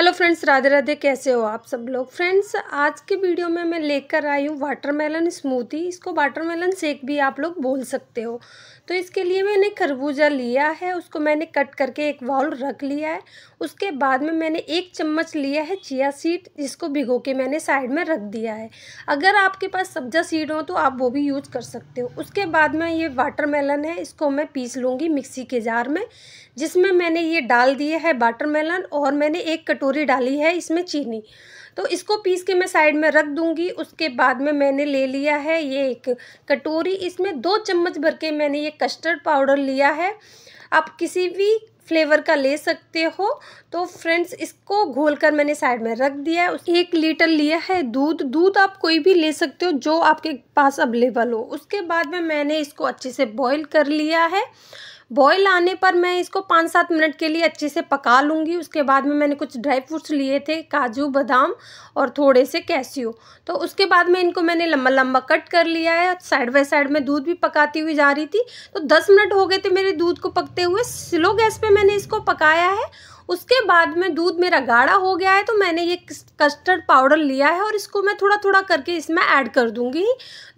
hello friends Radhe Radhe कैसे हो आप सब लोग फ्रेंड्स आज के वीडियो में मैं लेकर आई हूँ वाटरमेलन स्मूथी इसको वाटरमेलन शेक भी आप लोग बोल सकते हो तो इसके लिए मैंने खरबूजा लिया है उसको मैंने कट करके एक बाउल रख लिया है उसके बाद में मैंने एक चम्मच लिया है चिया सीड जिसको भिगो के मैंने साइड में रख दिया है अगर आपके पास सब्जा सीड हो तो आप वो भी यूज़ कर सकते हो उसके बाद में ये वाटर है इसको मैं पीस लूँगी मिक्सी के जार में जिसमें मैंने ये डाल दिया है वाटर और मैंने एक कटोरी कटोरी डाली है इसमें चीनी तो इसको पीस के मैं साइड में रख दूंगी उसके बाद में मैंने ले लिया है ये एक कटोरी इसमें दो चम्मच भर के मैंने ये कस्टर्ड पाउडर लिया है आप किसी भी फ्लेवर का ले सकते हो तो फ्रेंड्स इसको घोल कर मैंने साइड में रख दिया है एक लीटर लिया है दूध दूध आप कोई भी ले सकते हो जो आपके पास अवेलेबल हो उसके बाद में मैंने इसको अच्छे से बॉईल कर लिया है बॉयल आने पर मैं इसको पाँच सात मिनट के लिए अच्छे से पका लूँगी उसके बाद में मैंने कुछ ड्राई फ्रूट्स लिए थे काजू बादाम और थोड़े से कैसियो तो उसके बाद में इनको मैंने लंबा लंबा कट कर लिया है साइड बाई साइड में दूध भी पकाती हुई जा रही थी तो दस मिनट हो गए थे मेरे दूध को पकते हुए स्लो गैस पर मैंने इसको पकाया है उसके बाद में दूध मेरा गाढ़ा हो गया है तो मैंने ये कस्टर्ड पाउडर लिया है और इसको मैं थोड़ा थोड़ा करके इसमें ऐड कर दूंगी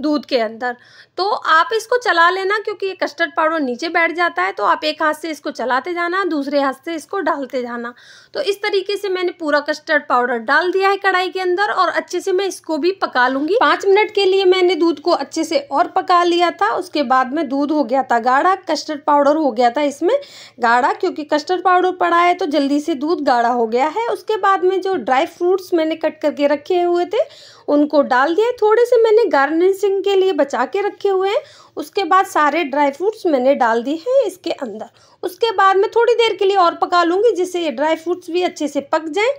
दूध के अंदर तो आप इसको चला लेना क्योंकि ये कस्टर्ड पाउडर नीचे बैठ जाता है तो आप एक हाथ से इसको चलाते जाना दूसरे हाथ से इसको डालते जाना तो इस तरीके से मैंने पूरा कस्टर्ड पाउडर डाल दिया है कढ़ाई के अंदर और अच्छे से मैं इसको भी पका लूँगी पाँच मिनट के लिए मैंने दूध को अच्छे से और पका लिया था उसके बाद में दूध हो गया था गाढ़ा कस्टर्ड पाउडर हो गया था इसमें गाढ़ा क्योंकि कस्टर्ड पाउडर पड़ा है तो जल्दी से दूध गाढ़ा हो गया है उसके बाद में जो ड्राई फ्रूट्स मैंने कट करके रखे हुए थे उनको डाल दिया थोड़े से मैंने गार्निशिंग के लिए बचा के रखे हुए हैं उसके बाद सारे ड्राई फ्रूट्स मैंने डाल दिए हैं इसके अंदर उसके बाद मैं थोड़ी देर के लिए और पका लूँगी जिससे ये ड्राई फ्रूट्स भी अच्छे से पक जाएं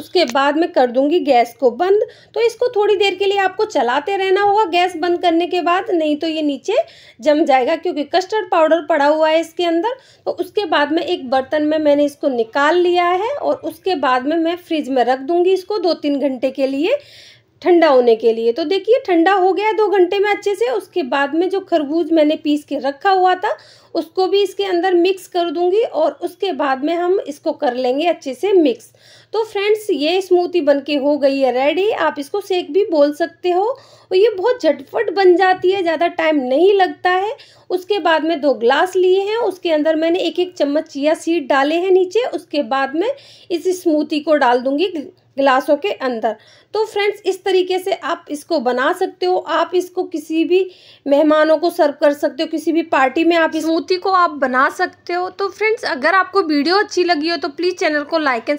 उसके बाद मैं कर दूँगी गैस को बंद तो इसको थोड़ी देर के लिए आपको चलाते रहना होगा गैस बंद करने के बाद नहीं तो ये नीचे जम जाएगा क्योंकि कस्टर्ड पाउडर पड़ा हुआ है इसके अंदर तो उसके बाद में एक बर्तन में मैंने इसको निकाल लिया है और उसके बाद में मैं फ्रिज में रख दूँगी इसको दो तीन घंटे के लिए ठंडा होने के लिए तो देखिए ठंडा हो गया दो घंटे में अच्छे से उसके बाद में जो खरबूज मैंने पीस के रखा हुआ था उसको भी इसके अंदर मिक्स कर दूंगी और उसके बाद में हम इसको कर लेंगे अच्छे से मिक्स तो फ्रेंड्स ये स्मूथी बनके हो गई है रेडी आप इसको सेक भी बोल सकते हो और ये बहुत झटपट बन जाती है ज़्यादा टाइम नहीं लगता है उसके बाद में दो ग्लास लिए हैं उसके अंदर मैंने एक एक चम्मच चिया सीड डाले हैं नीचे उसके बाद में इस स्मूथी को डाल दूंगी ग्लासों के अंदर तो फ्रेंड्स इस तरीके से आप इसको बना सकते हो आप इसको किसी भी मेहमानों को सर्व कर सकते हो किसी भी पार्टी में आप स्मूथी को आप बना सकते हो तो फ्रेंड्स अगर आपको वीडियो अच्छी लगी हो तो प्लीज़ चैनल को लाइक एंड